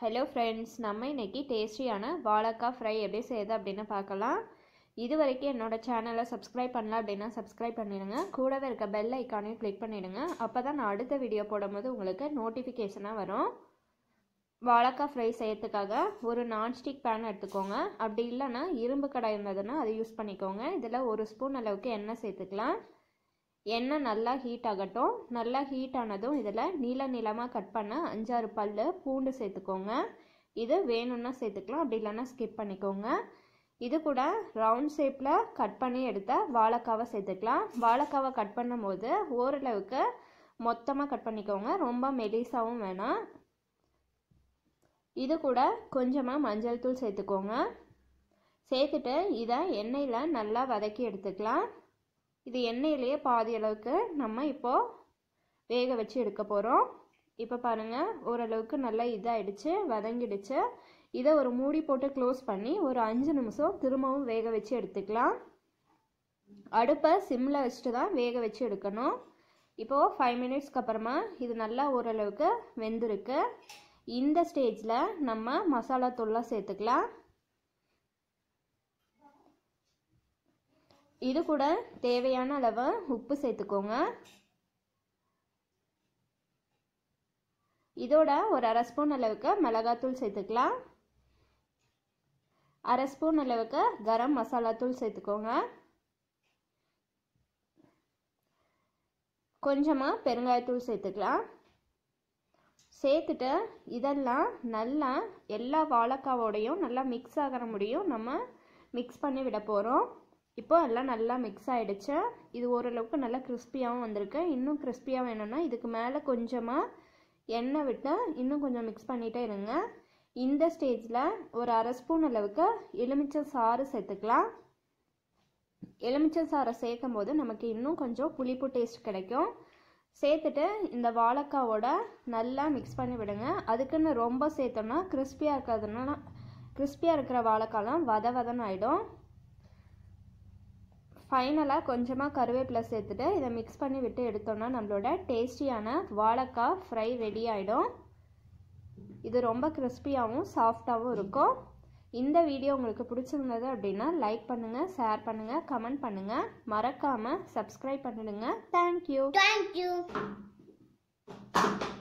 hello friends நம்ம இன்றைக்கி டேஸ்டியான வாழைக்காய் ஃப்ரை எப்படி செய்யுது அப்படின்னு பார்க்கலாம் இது வரைக்கும் என்னோடய சேனலை சப்ஸ்கிரைப் பண்ணல அப்படின்னா சப்ஸ்கிரைப் பண்ணிடுங்க கூடவே இருக்க பெல் ஐக்கானையும் கிளிக் பண்ணிவிடுங்க அப்போ தான் நான் அடுத்த வீடியோ போடும்போது உங்களுக்கு நோட்டிஃபிகேஷனாக வரும் வாழைக்காய் ஃப்ரை செய்யறதுக்காக ஒரு நான்ஸ்டிக் பேன் எடுத்துக்கோங்க அப்படி இல்லைன்னா இரும்பு கடை இருந்ததுன்னா அதை யூஸ் பண்ணிக்கோங்க இதில் ஒரு ஸ்பூன் அளவுக்கு எண்ணெய் சேர்த்துக்கலாம் எண்ணெய் நல்லா ஹீட் ஆகட்டும் நல்லா ஹீட் ஆனதும் இதில் நீள நீளமாக கட் பண்ண அஞ்சாறு பல் பூண்டு சேர்த்துக்கோங்க இது வேணும்னா சேர்த்துக்கலாம் அப்படி இல்லைன்னா ஸ்கிப் பண்ணிக்கோங்க இது கூட ரவுண்ட் ஷேப்பில் கட் பண்ணி எடுத்த வாழைக்காவை சேர்த்துக்கலாம் வாழைக்காவை கட் பண்ணும் போது ஓரளவுக்கு மொத்தமாக கட் பண்ணிக்கோங்க ரொம்ப மெலிசாகவும் வேணாம் இது கூட கொஞ்சமாக மஞ்சள் தூள் சேர்த்துக்கோங்க சேர்த்துட்டு இதை எண்ணெயில் நல்லா வதக்கி எடுத்துக்கலாம் இது எண்ணெயிலேயே பாதி அளவுக்கு நம்ம இப்போது வேக வச்சு எடுக்க போகிறோம் இப்போ பாருங்கள் ஓரளவுக்கு நல்லா இதாகிடுச்சு வதங்கிடுச்சு இதை ஒரு மூடி போட்டு க்ளோஸ் பண்ணி ஒரு அஞ்சு நிமிஷம் திரும்பவும் வேக வச்சு எடுத்துக்கலாம் அடுப்பை சிம்மில் வச்சுட்டு தான் வேக வச்சு எடுக்கணும் இப்போது ஃபைவ் மினிட்ஸ்க்கு அப்புறமா இது நல்லா ஓரளவுக்கு வெந்திருக்கு இந்த ஸ்டேஜில் நம்ம மசாலா தூள்லாம் சேர்த்துக்கலாம் இது கூட தேவையான அளவு உப்பு சேர்த்துக்கோங்க இதோட ஒரு அரை ஸ்பூன் அளவுக்கு மிளகாத்தூள் சேர்த்துக்கலாம் அரை ஸ்பூன் அளவுக்கு கரம் மசாலா தூள் சேர்த்துக்கோங்க கொஞ்சமாக பெருங்காயத்தூள் சேர்த்துக்கலாம் சேர்த்துட்டு இதெல்லாம் நல்லா எல்லா வாழைக்காவோடையும் நல்லா மிக்ஸ் ஆகிற முடியும் நம்ம மிக்ஸ் பண்ணி விட போகிறோம் இப்போ எல்லாம் நல்லா மிக்ஸ் ஆகிடுச்சு இது ஓரளவுக்கு நல்லா கிறிஸ்பியாகவும் வந்திருக்கு இன்னும் கிறிஸ்பியாக வேணும்னா இதுக்கு மேலே கொஞ்சமாக எண்ணெய் விட்டு இன்னும் கொஞ்சம் மிக்ஸ் பண்ணிகிட்டே இருங்க இந்த ஸ்டேஜில் ஒரு அரை ஸ்பூன் அளவுக்கு எலுமிச்சை சாறு சேர்த்துக்கலாம் எலுமிச்சை சாறை சேர்க்கும் போது நமக்கு இன்னும் கொஞ்சம் புளிப்பு டேஸ்ட் கிடைக்கும் சேர்த்துட்டு இந்த வாழைக்காவோட நல்லா மிக்ஸ் பண்ணி விடுங்க அதுக்குன்னு ரொம்ப சேர்த்தோம்னா கிறிஸ்பியாக இருக்கிறதுனா கிறிஸ்பியாக இருக்கிற வாழைக்காலாம் வத வதன்னு ஆகிடும் ஃபைனலாக கொஞ்சமாக கருவேப்பிலை சேர்த்துட்டு இதை மிக்ஸ் பண்ணி விட்டு எடுத்தோம்னா நம்மளோட டேஸ்டியான வாழைக்காய் ஃப்ரை ரெடி ஆகிடும் இது ரொம்ப கிறிஸ்பியாகவும் சாஃப்டாகவும் இருக்கும் இந்த வீடியோ உங்களுக்கு பிடிச்சிருந்தது அப்படின்னா லைக் பண்ணுங்கள் ஷேர் பண்ணுங்கள் கமெண்ட் பண்ணுங்கள் மறக்காமல் சப்ஸ்கிரைப் பண்ணிடுங்க தேங்க்யூ தேங்க்யூ